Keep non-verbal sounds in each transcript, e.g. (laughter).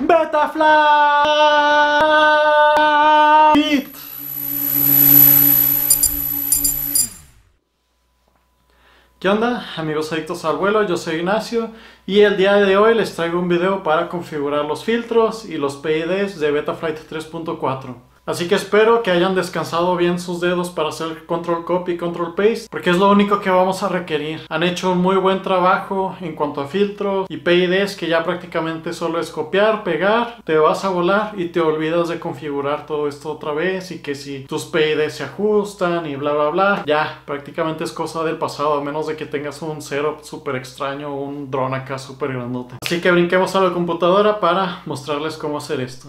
Betaflight. ¿Qué onda? Amigos adictos al vuelo, yo soy Ignacio y el día de hoy les traigo un video para configurar los filtros y los PIDs de Betaflight 3.4. Así que espero que hayan descansado bien sus dedos para hacer control copy y control paste, porque es lo único que vamos a requerir. Han hecho un muy buen trabajo en cuanto a filtros y PIDs, que ya prácticamente solo es copiar, pegar, te vas a volar y te olvidas de configurar todo esto otra vez y que si tus PIDs se ajustan y bla bla bla, ya prácticamente es cosa del pasado, a menos de que tengas un setup súper extraño o un dron acá súper grandote. Así que brinquemos a la computadora para mostrarles cómo hacer esto.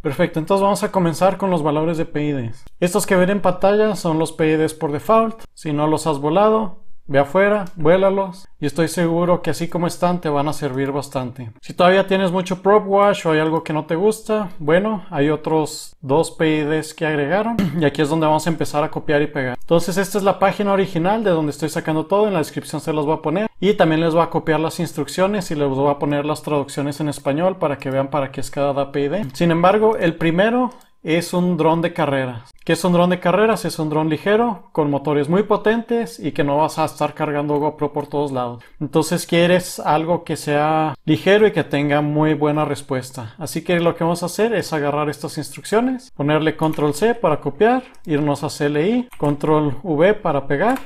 Perfecto, entonces vamos a comenzar con los valores de PIDs. Estos que ven en pantalla son los PIDs por default. Si no los has volado, Ve afuera, vuélalos y estoy seguro que así como están te van a servir bastante. Si todavía tienes mucho prop wash o hay algo que no te gusta, bueno, hay otros dos PIDs que agregaron (clears throat) y aquí es donde vamos a empezar a copiar y pegar. Entonces esta es la página original de donde estoy sacando todo, en la descripción se los voy a poner y también les voy a copiar las instrucciones y les voy a poner las traducciones en español para que vean para qué es cada PID. Sin embargo, el primero es un dron de carreras. Que es un dron de carreras? Es un dron ligero, con motores muy potentes y que no vas a estar cargando GoPro por todos lados. Entonces quieres algo que sea ligero y que tenga muy buena respuesta. Así que lo que vamos a hacer es agarrar estas instrucciones, ponerle control C para copiar, irnos a CLI, control V para pegar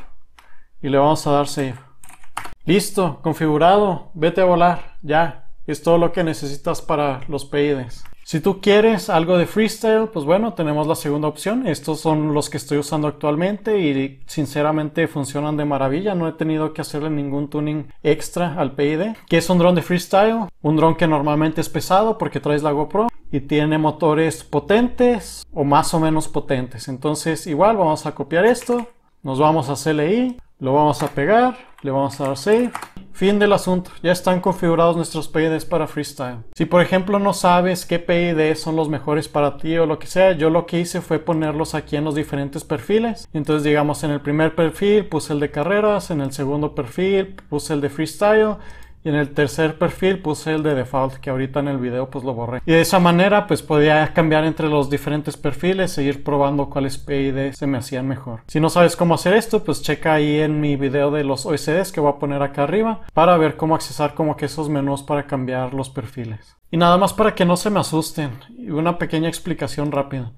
y le vamos a dar save. Listo, configurado, vete a volar, ya, es todo lo que necesitas para los PIDs. Si tú quieres algo de freestyle, pues bueno, tenemos la segunda opción. Estos son los que estoy usando actualmente y sinceramente funcionan de maravilla. No he tenido que hacerle ningún tuning extra al PID. ¿Qué es un dron de freestyle? Un dron que normalmente es pesado porque traes la GoPro y tiene motores potentes o más o menos potentes. Entonces igual vamos a copiar esto, nos vamos a CLI, lo vamos a pegar, le vamos a dar save Fin del asunto, ya están configurados nuestros PIDs para freestyle. Si por ejemplo no sabes qué PIDs son los mejores para ti o lo que sea, yo lo que hice fue ponerlos aquí en los diferentes perfiles. Entonces digamos en el primer perfil puse el de carreras, en el segundo perfil puse el de freestyle y en el tercer perfil puse el de default, que ahorita en el video pues lo borré. Y de esa manera pues podía cambiar entre los diferentes perfiles, seguir probando cuáles PID se me hacían mejor. Si no sabes cómo hacer esto, pues checa ahí en mi video de los OSDs que voy a poner acá arriba para ver cómo accesar como que esos menús para cambiar los perfiles. Y nada más para que no se me asusten, y una pequeña explicación rápida.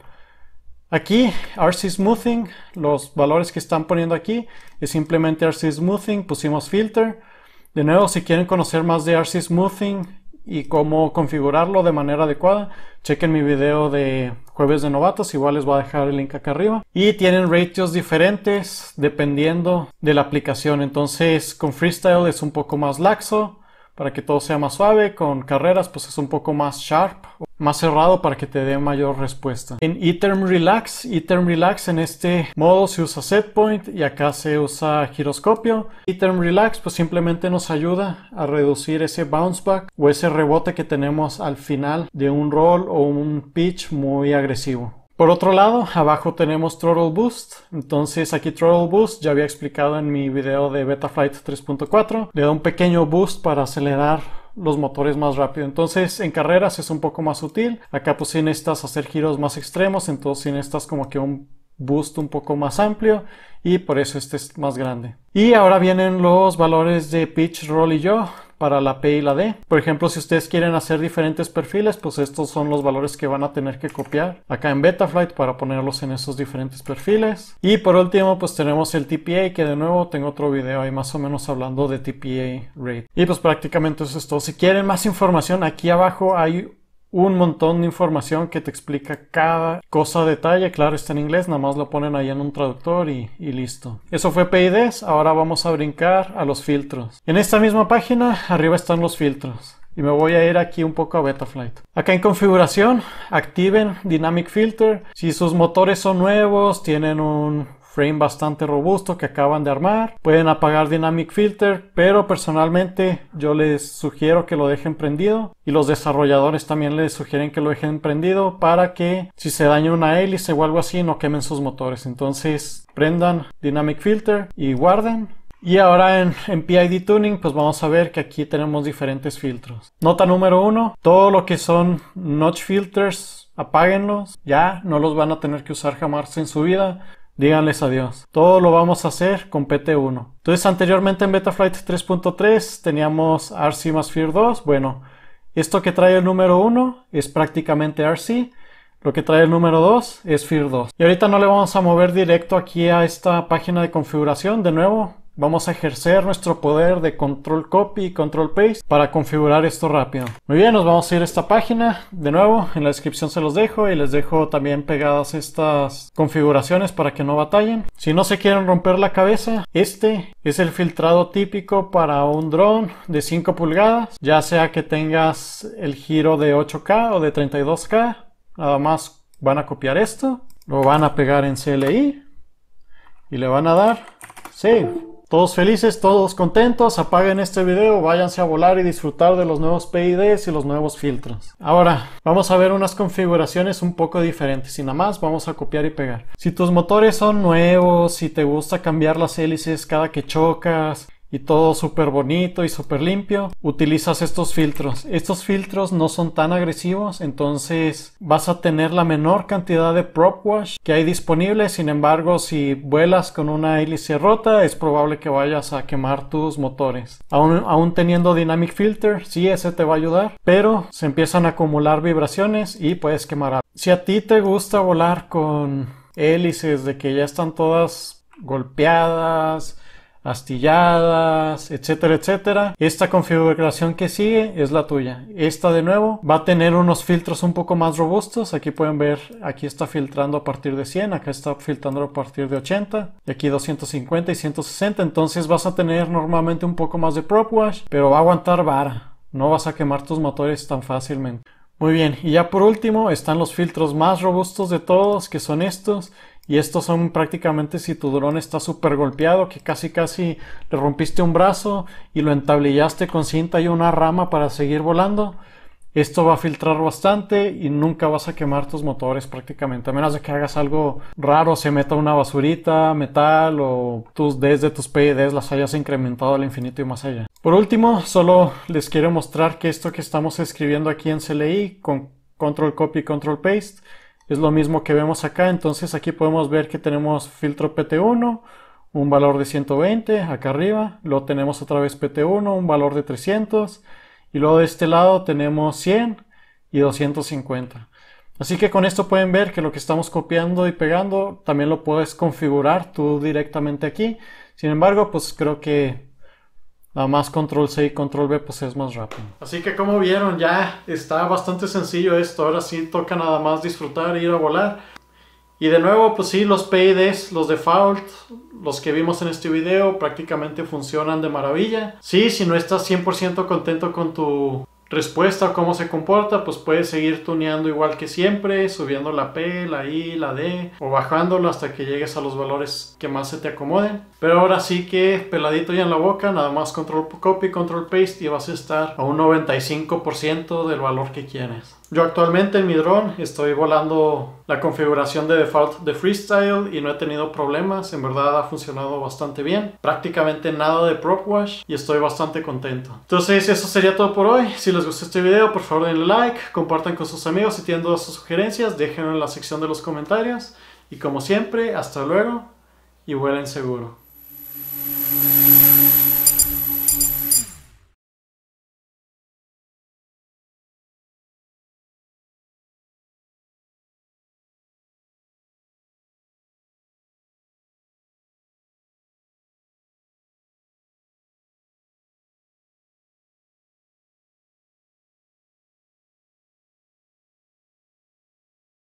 Aquí, RC Smoothing, los valores que están poniendo aquí es simplemente RC Smoothing, pusimos filter, de nuevo, si quieren conocer más de RC Smoothing y cómo configurarlo de manera adecuada, chequen mi video de jueves de novatos, igual les voy a dejar el link acá arriba. Y tienen ratios diferentes dependiendo de la aplicación, entonces con Freestyle es un poco más laxo, para que todo sea más suave. Con carreras, pues es un poco más sharp, más cerrado para que te dé mayor respuesta. En eTerm Relax, term Relax en este modo se usa setpoint y acá se usa giroscopio. E-Term Relax pues simplemente nos ayuda a reducir ese bounce back o ese rebote que tenemos al final de un roll o un pitch muy agresivo. Por otro lado, abajo tenemos Throttle Boost. Entonces aquí Throttle Boost, ya había explicado en mi video de Betaflight 3.4, le da un pequeño boost para acelerar los motores más rápido. Entonces en carreras es un poco más útil Acá pues si necesitas hacer giros más extremos, entonces sin estas como que un boost un poco más amplio y por eso este es más grande. Y ahora vienen los valores de pitch, roll y yaw para la P y la D. Por ejemplo, si ustedes quieren hacer diferentes perfiles, pues estos son los valores que van a tener que copiar acá en Betaflight para ponerlos en esos diferentes perfiles. Y por último, pues tenemos el TPA, que de nuevo tengo otro video ahí más o menos hablando de TPA rate. Y pues prácticamente eso es todo. Si quieren más información, aquí abajo hay un montón de información que te explica cada cosa detalle. Claro, está en inglés, nada más lo ponen ahí en un traductor y, listo. Eso fue PIDs, ahora vamos a brincar a los filtros. En esta misma página, arriba están los filtros. Y me voy a ir aquí un poco a Betaflight. Acá en configuración, activen Dynamic Filter. Si sus motores son nuevos, tienen un frame bastante robusto que acaban de armar. Pueden apagar Dynamic Filter, pero personalmente yo les sugiero que lo dejen prendido y los desarrolladores también les sugieren que lo dejen prendido para que si se daña una hélice o algo así no quemen sus motores. Entonces prendan Dynamic Filter y guarden. Y ahora en, en, PID Tuning, pues vamos a ver que aquí tenemos diferentes filtros. Nota número uno, todo lo que son notch filters, apáguenlos, ya no los van a tener que usar jamás en su vida díganles adiós. Todo lo vamos a hacer con PT1. Entonces anteriormente en Betaflight 3.3 teníamos RC más Fear 2. Bueno, esto que trae el número 1 es prácticamente RC. Lo que trae el número 2 es FIR 2. Y ahorita no le vamos a mover directo aquí a esta página de configuración de nuevo Vamos a ejercer nuestro poder de control copy y control paste para configurar esto rápido. Muy bien, nos vamos a ir a esta página. De nuevo, en la descripción se los dejo y les dejo también pegadas estas configuraciones para que no batallen. Si no se quieren romper la cabeza, este es el filtrado típico para un drone de 5 pulgadas, ya sea que tengas el giro de 8K o de 32K. Nada más van a copiar esto, lo van a pegar en CLI y le van a dar Save. Todos felices, todos contentos, apaguen este video, váyanse a volar y disfrutar de los nuevos PIDs y los nuevos filtros. Ahora, vamos a ver unas configuraciones un poco diferentes y nada más vamos a copiar y pegar. Si tus motores son nuevos, si te gusta cambiar las hélices cada que chocas, y todo súper bonito y súper limpio, utilizas estos filtros. Estos filtros no son tan agresivos, entonces vas a tener la menor cantidad de prop wash que hay disponible. Sin embargo, si vuelas con una hélice rota, es probable que vayas a quemar tus motores. Aún, aún teniendo Dynamic Filter, sí, ese te va a ayudar, pero se empiezan a acumular vibraciones y puedes quemar. Si a ti te gusta volar con hélices de que ya están todas golpeadas, astilladas, etcétera, etcétera. Esta configuración que sigue es la tuya. Esta de nuevo va a tener unos filtros un poco más robustos. Aquí pueden ver, aquí está filtrando a partir de 100, acá está filtrando a partir de 80, y aquí 250 y 160. Entonces vas a tener normalmente un poco más de prop wash, pero va a aguantar vara. No vas a quemar tus motores tan fácilmente. Muy bien, y ya por último están los filtros más robustos de todos, que son estos, y estos son prácticamente si tu dron está súper golpeado, que casi casi le rompiste un brazo y lo entablillaste con cinta y una rama para seguir volando. Esto va a filtrar bastante y nunca vas a quemar tus motores prácticamente, a menos de que hagas algo raro, se meta una basurita, metal o tus Ds de tus PIDs las hayas incrementado al infinito y más allá. Por último, solo les quiero mostrar que esto que estamos escribiendo aquí en CLI con control copy, control paste, es lo mismo que vemos acá, entonces aquí podemos ver que tenemos filtro PT1, un valor de 120 acá arriba, luego tenemos otra vez PT1, un valor de 300, y luego de este lado tenemos 100 y 250. Así que con esto pueden ver que lo que estamos copiando y pegando también lo puedes configurar tú directamente aquí. Sin embargo, pues creo que Nada más control C y control B pues es más rápido. Así que como vieron ya está bastante sencillo esto. Ahora sí toca nada más disfrutar, ir a volar. Y de nuevo pues sí los PIDs, los default, los que vimos en este video prácticamente funcionan de maravilla. Sí, si no estás 100% contento con tu respuesta cómo se comporta, pues puedes seguir tuneando igual que siempre, subiendo la P, la I, la D o bajándolo hasta que llegues a los valores que más se te acomoden. Pero ahora sí que peladito ya en la boca, nada más control copy, control paste y vas a estar a un 95% del valor que quieres. Yo actualmente en mi drone estoy volando la configuración de default de freestyle y no he tenido problemas, en verdad ha funcionado bastante bien, prácticamente nada de prop wash y estoy bastante contento. Entonces eso sería todo por hoy, si les gustó este video por favor denle like, compartan con sus amigos si tienen dudas o sugerencias, déjenlo en la sección de los comentarios y como siempre, hasta luego y vuelen seguro.